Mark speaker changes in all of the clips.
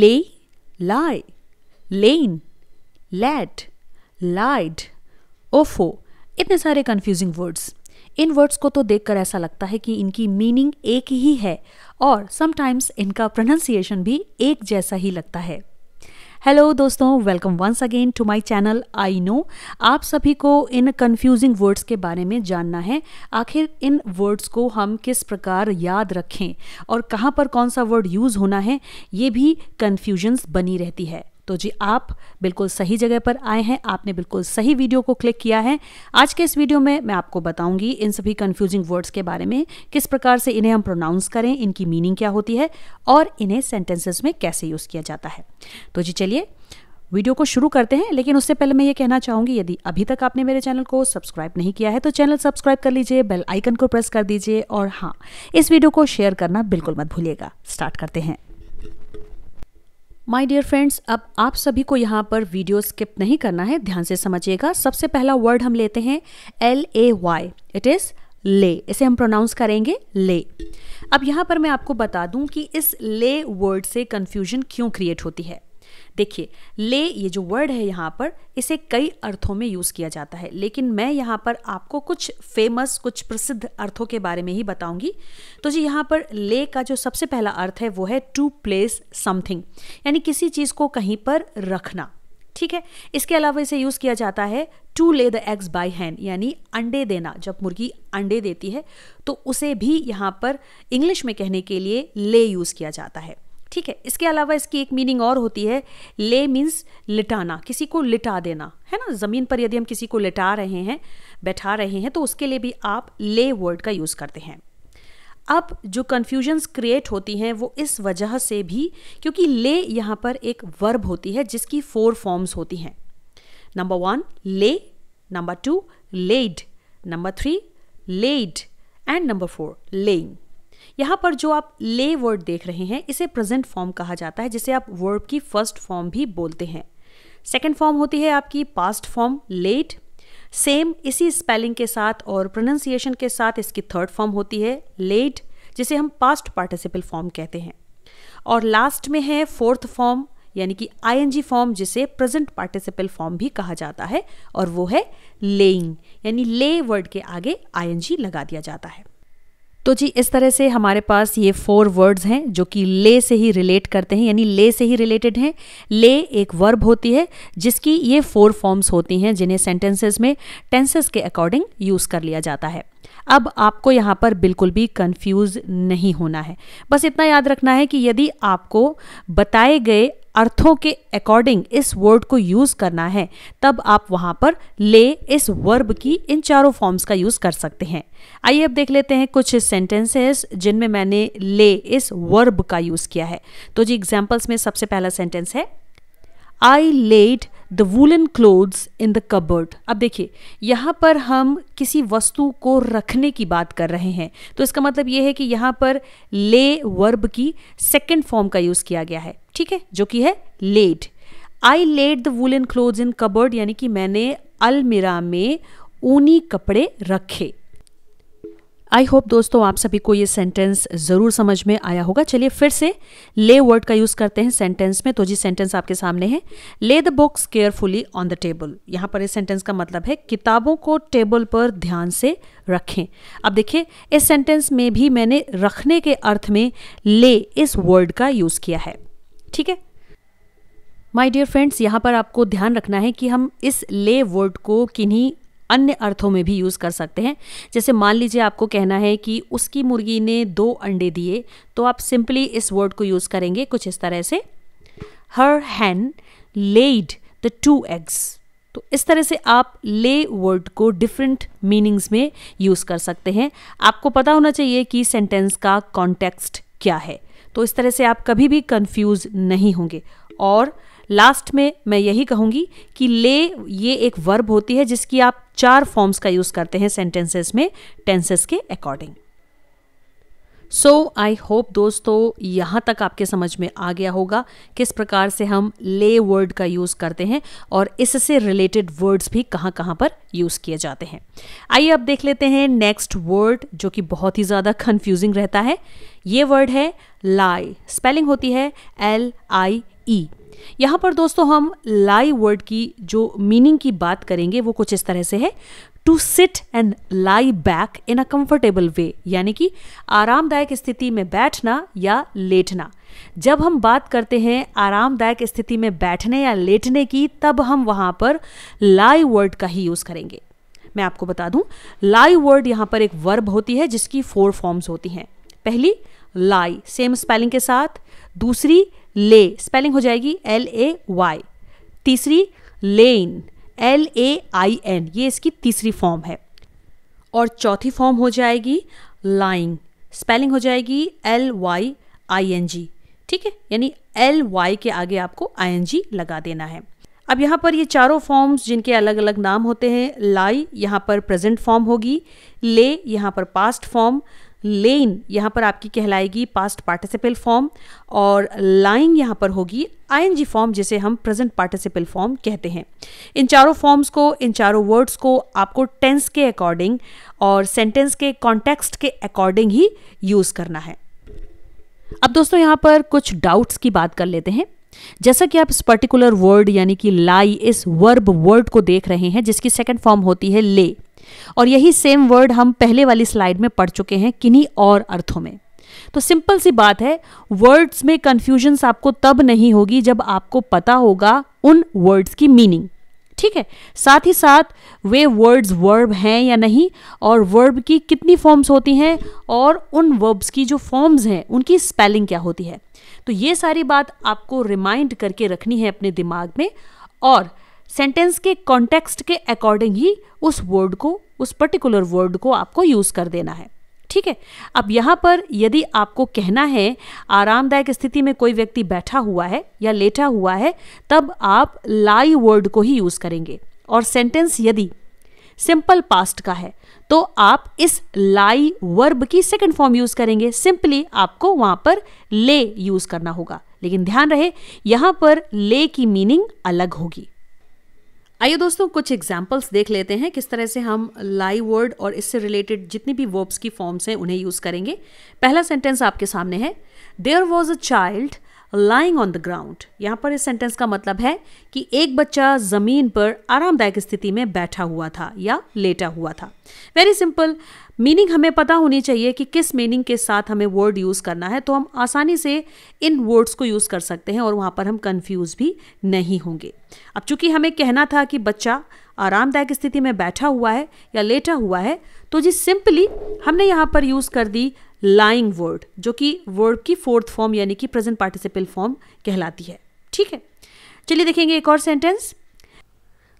Speaker 1: lay, lie, lane, laid lied, ओफो इतने सारे कन्फ्यूजिंग वर्ड्स इन वर्ड्स को तो देखकर ऐसा लगता है कि इनकी मीनिंग एक ही है और समटाइम्स इनका प्रोनाउंसिएशन भी एक जैसा ही लगता है हेलो दोस्तों welcome once again to my channel I know आप सभी को इन कंफ्यूजिंग वर्ड्स के बारे में जानना है आखिर इन वर्ड्स को हम किस प्रकार याद रखें और कहाँ पर कौन सा वर्ड यूज़ होना है ये भी कन्फ्यूजन्स बनी रहती है तो जी आप बिल्कुल सही जगह पर आए हैं आपने बिल्कुल सही वीडियो को क्लिक किया है आज के इस वीडियो में मैं आपको बताऊंगी इन सभी कंफ्यूजिंग वर्ड्स के बारे में किस प्रकार से इन्हें हम प्रोनाउंस करें इनकी मीनिंग क्या होती है और इन्हें सेंटेंसेस में कैसे यूज़ किया जाता है तो जी चलिए वीडियो को शुरू करते हैं लेकिन उससे पहले मैं ये कहना चाहूँगी यदि अभी तक आपने मेरे चैनल को सब्सक्राइब नहीं किया है तो चैनल सब्सक्राइब कर लीजिए बेल आइकन को प्रेस कर दीजिए और हाँ इस वीडियो को शेयर करना बिल्कुल मत भूलिएगा स्टार्ट करते हैं माय डियर फ्रेंड्स अब आप सभी को यहाँ पर वीडियो स्किप नहीं करना है ध्यान से समझिएगा सबसे पहला वर्ड हम लेते हैं L A Y it is lay इसे हम प्रोनाउंस करेंगे ले अब यहाँ पर मैं आपको बता दूं कि इस ले वर्ड से कन्फ्यूजन क्यों क्रिएट होती है देखिए ले ये जो वर्ड है यहाँ पर इसे कई अर्थों में यूज़ किया जाता है लेकिन मैं यहाँ पर आपको कुछ फेमस कुछ प्रसिद्ध अर्थों के बारे में ही बताऊंगी तो जी यहाँ पर ले का जो सबसे पहला अर्थ है वो है टू प्लेस समथिंग यानी किसी चीज़ को कहीं पर रखना ठीक है इसके अलावा इसे यूज़ किया जाता है टू ले द एग्स बाय हैंड यानी अंडे देना जब मुर्गी अंडे देती है तो उसे भी यहाँ पर इंग्लिश में कहने के लिए ले यूज़ किया जाता है ठीक है इसके अलावा इसकी एक मीनिंग और होती है ले मीन्स लिटाना किसी को लिटा देना है ना ज़मीन पर यदि हम किसी को लिटा रहे हैं बैठा रहे हैं तो उसके लिए भी आप ले वर्ड का यूज़ करते हैं अब जो कन्फ्यूजन्स क्रिएट होती हैं वो इस वजह से भी क्योंकि ले यहाँ पर एक वर्ब होती है जिसकी फोर फॉर्म्स होती हैं number one lay number two laid number three laid and number four laying यहाँ पर जो आप ले वर्ड देख रहे हैं इसे प्रेजेंट फॉर्म कहा जाता है जिसे आप वर्ब की फर्स्ट फॉर्म भी बोलते हैं सेकेंड फॉर्म होती है आपकी पास्ट फॉर्म लेट सेम इसी स्पेलिंग के साथ और प्रोनंसिएशन के साथ इसकी थर्ड फॉर्म होती है लेट जिसे हम पास्ट पार्टिसिपल फॉर्म कहते हैं और लास्ट में है फोर्थ फॉर्म यानी कि आईएनजी फॉर्म जिसे प्रेजेंट पार्टिसिपल फॉर्म भी कहा जाता है और वो है लेइंग यानी ले वर्ड के आगे आईएनजी लगा दिया जाता है तो जी इस तरह से हमारे पास ये फोर वर्ड्स हैं जो कि ले से ही रिलेट करते हैं यानी ले से ही रिलेटेड हैं ले एक वर्ब होती है जिसकी ये फोर फॉर्म्स होती हैं जिन्हें सेंटेंसेस में टेंसेस के अकॉर्डिंग यूज़ कर लिया जाता है अब आपको यहाँ पर बिल्कुल भी कंफ्यूज नहीं होना है बस इतना याद रखना है कि यदि आपको बताए गए अर्थों के अकॉर्डिंग इस वर्ड को यूज़ करना है तब आप वहाँ पर ले इस वर्ब की इन चारों फॉर्म्स का यूज़ कर सकते हैं आइए अब देख लेते हैं कुछ सेंटेंसेस जिनमें मैंने ले इस वर्ब का यूज़ किया है तो जी एग्जाम्पल्स में सबसे पहला सेंटेंस है I laid the woollen clothes in the cupboard अब देखिए यहाँ पर हम किसी वस्तु को रखने की बात कर रहे हैं तो इसका मतलब ये है कि यहाँ पर ले वर्ब की सेकेंड फॉर्म का यूज़ किया गया है ठीक है जो कि है laid I laid the woollen clothes in cupboard यानी कि मैंने अलमिरा में ऊनी कपड़े रखे आई होप दोस्तों आप सभी को ये सेंटेंस ज़रूर समझ में आया होगा चलिए फिर से ले वर्ड का यूज़ करते हैं सेंटेंस में तो जी सेंटेंस आपके सामने है lay the books carefully on the table यहाँ पर इस सेंटेंस का मतलब है किताबों को टेबल पर ध्यान से रखें अब देखिए इस सेंटेंस में भी मैंने रखने के अर्थ में ले इस वर्ड का यूज़ किया है ठीक है माई डियर फ्रेंड्स यहाँ पर आपको ध्यान रखना है कि हम इस ले वर्ड को किन्हीं अन्य अर्थों में भी यूज़ कर सकते हैं जैसे मान लीजिए आपको कहना है कि उसकी मुर्गी ने दो अंडे दिए तो आप सिंपली इस वर्ड को यूज़ करेंगे कुछ इस तरह से हर hen laid the two eggs तो इस तरह से आप ले वर्ड को डिफरेंट मीनिंग्स में यूज़ कर सकते हैं आपको पता होना चाहिए कि सेंटेंस का कॉन्टेक्स्ट क्या है तो इस तरह से आप कभी भी कंफ्यूज नहीं होंगे और लास्ट में मैं यही कहूंगी कि ले ये एक वर्ब होती है जिसकी आप चार फॉर्म्स का यूज़ करते हैं सेंटेंसेस में टेंसेस के अकॉर्डिंग सो आई होप दोस्तों यहाँ तक आपके समझ में आ गया होगा किस प्रकार से हम ले वर्ड का यूज़ करते हैं और इससे रिलेटेड वर्ड्स भी कहाँ कहाँ पर यूज़ किए जाते हैं आइए अब देख लेते हैं नेक्स्ट वर्ड जो कि बहुत ही ज़्यादा कन्फ्यूजिंग रहता है ये वर्ड है लाई स्पेलिंग होती है एल आई ई यहाँ पर दोस्तों हम लाई वर्ड की जो मीनिंग की बात करेंगे वो कुछ इस तरह से है to sit and lie back in a comfortable way यानी कि आरामदायक स्थिति में बैठना या लेटना जब हम बात करते हैं आरामदायक स्थिति में बैठने या लेटने की तब हम वहाँ पर लाई वर्ड का ही यूज़ करेंगे मैं आपको बता दूं लाई वर्ड यहां पर एक वर्ब होती है जिसकी फोर फॉर्म्स होती हैं पहली लाई सेम स्पेलिंग के साथ दूसरी ले स्पेलिंग हो जाएगी एल ए वाई तीसरी लेन एल ए आई एन ये इसकी तीसरी फॉर्म है और चौथी फॉर्म हो जाएगी लाइंग स्पेलिंग हो जाएगी L Y I N G ठीक है यानी एल वाई के आगे आपको आई एन जी लगा देना है अब यहाँ पर ये चारों फॉर्म्स जिनके अलग अलग नाम होते हैं लाई यहाँ पर प्रेजेंट फॉर्म होगी ले यहाँ पर पास्ट फॉर्म लेन यहाँ पर आपकी कहलाएगी पास्ट पार्टिसिपल फॉर्म और लाइंग यहाँ पर होगी आईएनजी फॉर्म जिसे हम प्रेजेंट पार्टिसिपल फॉर्म कहते हैं इन चारों फॉर्म्स को इन चारों वर्ड्स को आपको टेंस के अकॉर्डिंग और सेंटेंस के कॉन्टेक्स्ट के अकॉर्डिंग ही यूज़ करना है अब दोस्तों यहाँ पर कुछ डाउट्स की बात कर लेते हैं जैसा कि आप इस पर्टिकुलर वर्ड यानी कि लाई इस वर्ब वर्ड को देख रहे हैं जिसकी सेकंड फॉर्म होती है ले और यही सेम वर्ड हम पहले वाली स्लाइड में पढ़ चुके हैं किन्हीं और अर्थों में तो सिंपल सी बात है वर्ड्स में कन्फ्यूजन्स आपको तब नहीं होगी जब आपको पता होगा उन वर्ड्स की मीनिंग ठीक है साथ ही साथ वे वर्ड्स वर्ब हैं या नहीं और वर्ब की कितनी फॉर्म्स होती हैं और उन वर्ब्स की जो फॉर्म्स हैं उनकी स्पेलिंग क्या होती है तो ये सारी बात आपको रिमाइंड करके रखनी है अपने दिमाग में और सेंटेंस के कॉन्टेक्स्ट के अकॉर्डिंग ही उस वर्ड को उस पर्टिकुलर वर्ड को आपको यूज़ कर देना है ठीक है अब यहाँ पर यदि आपको कहना है आरामदायक स्थिति में कोई व्यक्ति बैठा हुआ है या लेटा हुआ है तब आप लाई वर्ड को ही यूज़ करेंगे और सेंटेंस यदि सिंपल पास्ट का है तो आप इस लाई वर्ब की सेकंड फॉर्म यूज करेंगे सिंपली आपको वहां पर ले यूज करना होगा लेकिन ध्यान रहे यहां पर ले की मीनिंग अलग होगी आइए दोस्तों कुछ एग्जाम्पल्स देख लेते हैं किस तरह से हम लाइव वर्ड और इससे रिलेटेड जितनी भी वर्ब्स की फॉर्म्स हैं उन्हें यूज़ करेंगे पहला सेंटेंस आपके सामने है there was a child lying on the ground यहाँ पर इस सेंटेंस का मतलब है कि एक बच्चा ज़मीन पर आरामदायक स्थिति में बैठा हुआ था या लेटा हुआ था वेरी सिंपल मीनिंग हमें पता होनी चाहिए कि किस मीनिंग के साथ हमें वर्ड यूज़ करना है तो हम आसानी से इन वर्ड्स को यूज़ कर सकते हैं और वहाँ पर हम कंफ्यूज भी नहीं होंगे अब चूंकि हमें कहना था कि बच्चा आरामदायक स्थिति में बैठा हुआ है या लेटा हुआ है तो जी सिंपली हमने यहाँ पर यूज़ कर दी लाइंग वर्ड जो कि वर्ड की फोर्थ फॉर्म यानी कि प्रेजेंट पार्टिसिपल फॉर्म कहलाती है ठीक है चलिए देखेंगे एक और sentence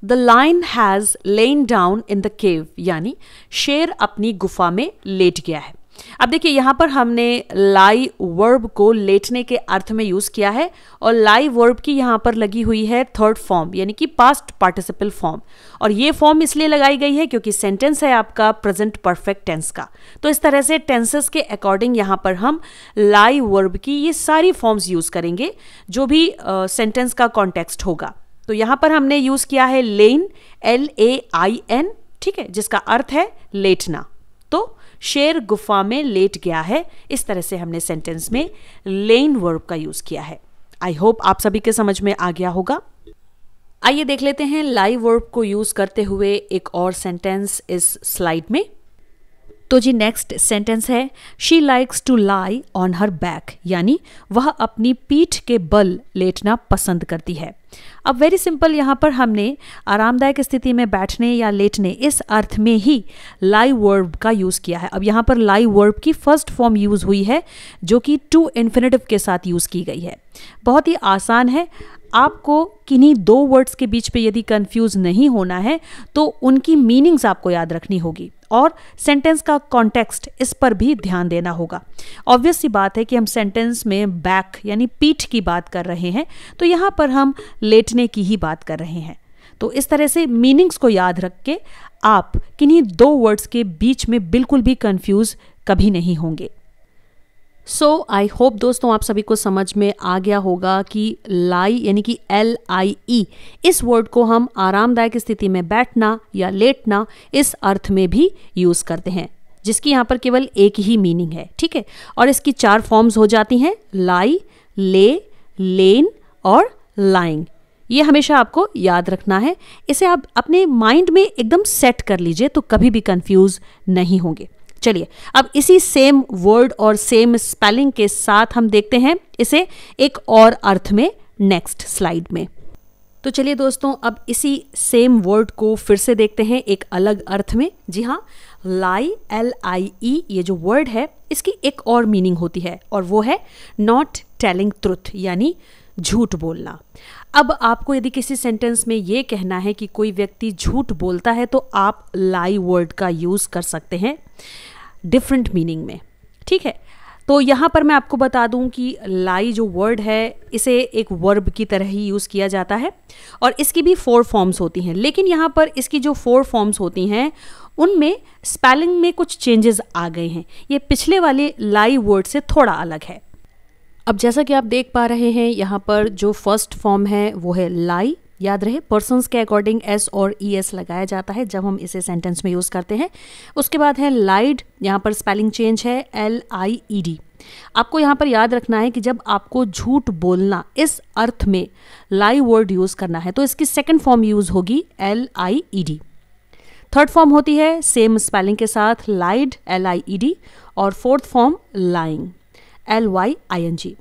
Speaker 1: the lion has lain down in the cave यानी शेर अपनी गुफा में लेट गया है अब देखिए यहाँ पर हमने लाई वर्ब को लेटने के अर्थ में यूज़ किया है और लाई वर्ब की यहाँ पर लगी हुई है थर्ड फॉर्म यानी कि पास्ट पार्टिसिपल फॉर्म और ये फॉर्म इसलिए लगाई गई है क्योंकि सेंटेंस है आपका प्रेजेंट परफेक्ट टेंस का तो इस तरह से टेंसेस के अकॉर्डिंग यहाँ पर हम लाई वर्ब की ये सारी फॉर्म्स यूज़ करेंगे जो भी सेंटेंस uh, का कॉन्टेक्स्ट होगा तो यहां पर हमने यूज़ किया है लेन एल ए आई एन ठीक है जिसका अर्थ है लेटना तो शेर गुफा में लेट गया है इस तरह से हमने सेंटेंस में लेन वर्ब का यूज़ किया है आई होप आप सभी के समझ में आ गया होगा आइए देख लेते हैं लाइव वर्ब को यूज़ करते हुए एक और सेंटेंस इस स्लाइड में तो जी नेक्स्ट सेंटेंस है she likes to lie on her back यानी वह अपनी पीठ के बल लेटना पसंद करती है अब वेरी सिंपल यहाँ पर हमने आरामदायक स्थिति में बैठने या लेटने इस अर्थ में ही लाई वर्ब का यूज़ किया है अब यहाँ पर लाई वर्ब की फर्स्ट फॉर्म यूज़ हुई है जो कि टू इन्फिनेटिव के साथ यूज़ की गई है बहुत ही आसान है आपको किन्हीं दो वर्ड्स के बीच पे यदि कंफ्यूज नहीं होना है तो उनकी मीनिंग्स आपको याद रखनी होगी और सेंटेंस का कॉन्टेक्स्ट इस पर भी ध्यान देना होगा ऑब्वियस सी बात है कि हम सेंटेंस में बैक यानी पीठ की बात कर रहे हैं तो यहाँ पर हम लेटने की ही बात कर रहे हैं तो इस तरह से मीनिंग्स को याद रख के आप किन्हीं दो वर्ड्स के बीच में बिल्कुल भी कंफ्यूज कभी नहीं होंगे सो आई होप दोस्तों आप सभी को समझ में आ गया होगा कि लाई यानी कि एल आई ई इस वर्ड को हम आरामदायक स्थिति में बैठना या लेटना इस अर्थ में भी यूज़ करते हैं जिसकी यहाँ पर केवल एक ही मीनिंग है ठीक है और इसकी चार फॉर्म्स हो जाती हैं लाई ले लेन और लाइंग ये हमेशा आपको याद रखना है इसे आप अपने माइंड में एकदम सेट कर लीजिए तो कभी भी कंफ्यूज नहीं होंगे चलिए अब इसी सेम वर्ड और सेम स्पेलिंग के साथ हम देखते हैं इसे एक और अर्थ में नेक्स्ट स्लाइड में तो चलिए दोस्तों अब इसी सेम वर्ड को फिर से देखते हैं एक अलग अर्थ में जी हाँ लाई एल आई ई ये जो वर्ड है इसकी एक और मीनिंग होती है और वो है नॉट टेलिंग ट्रुथ यानी झूठ बोलना अब आपको यदि किसी सेंटेंस में ये कहना है कि कोई व्यक्ति झूठ बोलता है तो आप लाई वर्ड का यूज़ कर सकते हैं डिफरेंट मीनिंग में ठीक है तो यहाँ पर मैं आपको बता दूँ कि लाई जो वर्ड है इसे एक वर्ब की तरह ही यूज़ किया जाता है और इसकी भी फोर फॉर्म्स होती हैं लेकिन यहाँ पर इसकी जो फोर फॉर्म्स होती हैं उनमें स्पेलिंग में कुछ चेंजेस आ गए हैं ये पिछले वाले लाई वर्ड से थोड़ा अलग है अब जैसा कि आप देख पा रहे हैं यहाँ पर जो फर्स्ट फॉर्म है वो है लाई याद रहे पर्सनस के अकॉर्डिंग एस और ई e एस लगाया जाता है जब हम इसे सेंटेंस में यूज़ करते हैं उसके बाद है लाइड यहाँ पर स्पेलिंग चेंज है एल आई ई डी आपको यहाँ पर याद रखना है कि जब आपको झूठ बोलना इस अर्थ में लाई वर्ड यूज़ करना है तो इसकी सेकेंड फॉर्म यूज़ होगी L I E D third form होती है सेम स्पेलिंग के साथ lied L I E D और fourth form lying L Y I N G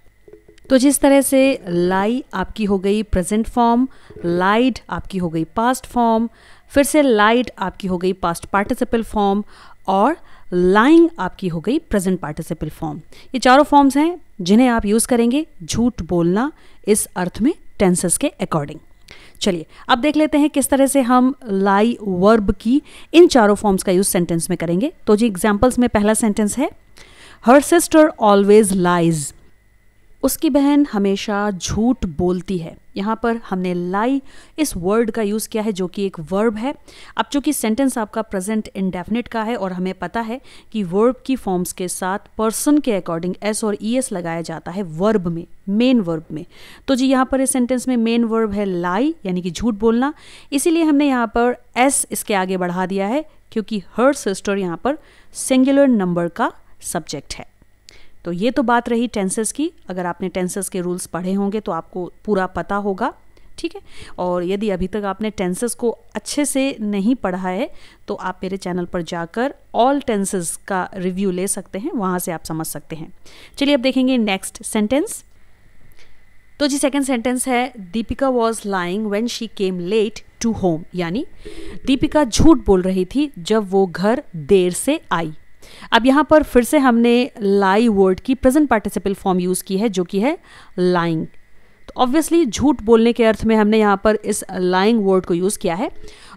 Speaker 1: तो जिस तरह से लाई आपकी हो गई प्रेजेंट फॉर्म लाइड आपकी हो गई पास्ट फॉर्म फिर से लाइड आपकी हो गई पास्ट पार्टिसिपल फॉर्म और लाइंग आपकी हो गई प्रेजेंट पार्टिसिपल फॉर्म ये चारों फॉर्म्स हैं जिन्हें आप यूज़ करेंगे झूठ बोलना इस अर्थ में टेंसेस के अकॉर्डिंग चलिए अब देख लेते हैं किस तरह से हम लाई वर्ब की इन चारों फॉर्म्स का यूज सेंटेंस में करेंगे तो जी एग्जाम्पल्स में पहला सेंटेंस है हर सिस्टर ऑलवेज लाइज उसकी बहन हमेशा झूठ बोलती है यहाँ पर हमने लाई इस वर्ड का यूज़ किया है जो कि एक वर्ब है अब चूँकि सेंटेंस आपका प्रेजेंट इंडेफिनिट का है और हमें पता है कि वर्ब की फॉर्म्स के साथ पर्सन के अकॉर्डिंग एस और ई एस लगाया जाता है वर्ब में मेन वर्ब में तो जी यहाँ पर इस सेंटेंस में मेन वर्ब है लाई यानी कि झूठ बोलना इसीलिए हमने यहाँ पर एस इसके आगे बढ़ा दिया है क्योंकि हर सिस्टर यहाँ पर सिंगुलर नंबर का सब्जेक्ट है तो ये तो बात रही टेंसेस की अगर आपने टेंसेस के रूल्स पढ़े होंगे तो आपको पूरा पता होगा ठीक है और यदि अभी तक आपने टेंसेस को अच्छे से नहीं पढ़ा है तो आप मेरे चैनल पर जाकर ऑल टेंसेस का रिव्यू ले सकते हैं वहां से आप समझ सकते हैं चलिए अब देखेंगे नेक्स्ट सेंटेंस तो जी सेकंड सेंटेंस है Deepika was lying when she came late to home यानी दीपिका झूठ बोल रही थी जब वो घर देर से आई अब यहाँ पर फिर से हमने लाई वर्ड की प्रेजेंट पार्टिसिपल फॉर्म यूज़ की है जो कि है लाइंग तो ऑब्वियसली झूठ बोलने के अर्थ में हमने यहाँ पर इस लाइंग वर्ड को यूज़ किया है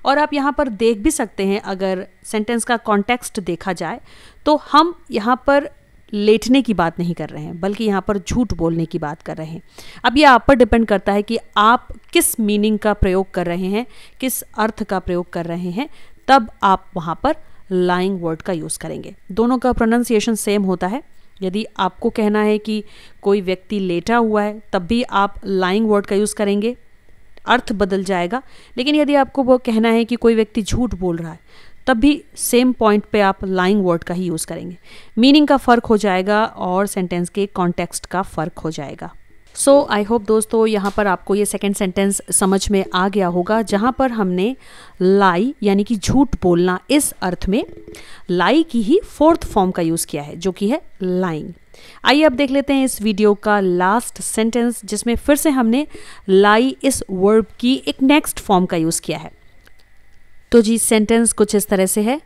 Speaker 1: और आप यहाँ पर देख भी सकते हैं अगर सेंटेंस का कॉन्टेक्स्ट देखा जाए तो हम यहाँ पर लेटने की बात नहीं कर रहे हैं बल्कि यहाँ पर झूठ बोलने की बात कर रहे हैं अब ये आप पर डिपेंड करता है कि आप किस मीनिंग का प्रयोग कर रहे हैं किस अर्थ का प्रयोग कर रहे हैं तब आप वहाँ पर लाइंग वर्ड का यूज़ करेंगे दोनों का प्रोनाउंसिएशन सेम होता है यदि आपको कहना है कि कोई व्यक्ति लेटा हुआ है तब भी आप लाइंग वर्ड का यूज़ करेंगे अर्थ बदल जाएगा लेकिन यदि आपको वो कहना है कि कोई व्यक्ति झूठ बोल रहा है तब भी सेम पॉइंट पे आप लाइंग वर्ड का ही यूज़ करेंगे मीनिंग का फ़र्क हो जाएगा और सेंटेंस के कॉन्टेक्स्ट का फ़र्क हो जाएगा सो आई होप दोस्तों यहाँ पर आपको ये सेकेंड सेंटेंस समझ में आ गया होगा जहाँ पर हमने लाई यानी कि झूठ बोलना इस अर्थ में लाई की ही फोर्थ फॉर्म का यूज़ किया है जो कि है लाइंग आइए अब देख लेते हैं इस वीडियो का लास्ट सेंटेंस जिसमें फिर से हमने लाई इस वर्ब की एक नेक्स्ट फॉर्म का यूज़ किया है तो जी सेंटेंस कुछ इस तरह से है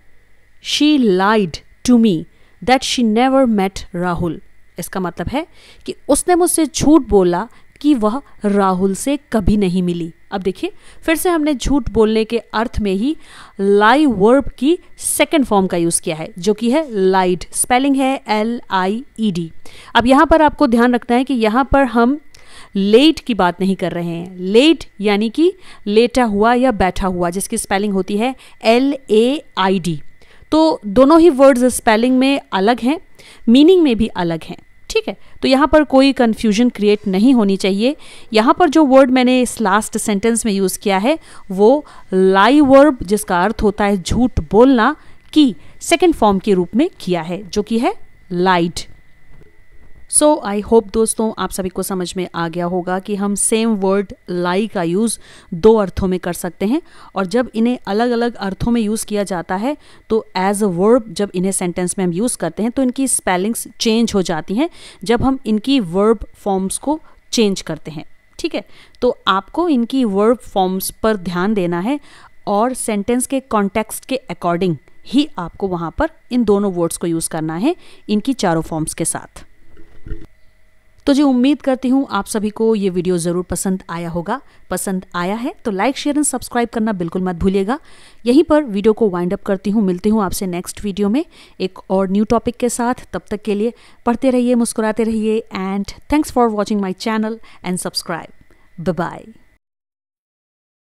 Speaker 1: she lied to me that she never met Rahul इसका मतलब है कि उसने मुझसे झूठ बोला कि वह राहुल से कभी नहीं मिली अब देखिए फिर से हमने झूठ बोलने के अर्थ में ही लाई वर्ब की सेकेंड फॉर्म का यूज़ किया है जो कि है लाइड स्पेलिंग है एल आई ई डी अब यहाँ पर आपको ध्यान रखना है कि यहाँ पर हम लेट की बात नहीं कर रहे हैं लेट यानी कि लेटा हुआ या बैठा हुआ जिसकी स्पेलिंग होती है एल ए आई डी तो दोनों ही वर्ड्स स्पेलिंग में अलग हैं मीनिंग में भी अलग हैं ठीक है तो यहाँ पर कोई कन्फ्यूजन क्रिएट नहीं होनी चाहिए यहाँ पर जो वर्ड मैंने इस लास्ट सेंटेंस में यूज़ किया है वो लाई वर्ब जिसका अर्थ होता है झूठ बोलना की सेकेंड फॉर्म के रूप में किया है जो कि है लाइड सो आई होप दोस्तों आप सभी को समझ में आ गया होगा कि हम सेम वर्ड लाई का यूज़ दो अर्थों में कर सकते हैं और जब इन्हें अलग अलग अर्थों में यूज़ किया जाता है तो एज अ वर्ब जब इन्हें सेंटेंस में हम यूज़ करते हैं तो इनकी स्पेलिंग्स चेंज हो जाती हैं जब हम इनकी वर्ब फॉर्म्स को चेंज करते हैं ठीक है तो आपको इनकी वर्ब फॉर्म्स पर ध्यान देना है और सेंटेंस के कॉन्टेक्स्ट के अकॉर्डिंग ही आपको वहाँ पर इन दोनों वर्ड्स को यूज़ करना है इनकी चारों फॉर्म्स के साथ तो जी उम्मीद करती हूँ आप सभी को ये वीडियो ज़रूर पसंद आया होगा पसंद आया है तो लाइक शेयर एंड सब्सक्राइब करना बिल्कुल मत भूलिएगा यहीं पर वीडियो को वाइंड अप करती हूँ मिलती हूँ आपसे नेक्स्ट वीडियो में एक और न्यू टॉपिक के साथ तब तक के लिए पढ़ते रहिए मुस्कुराते रहिए and thanks for watching my channel and subscribe bye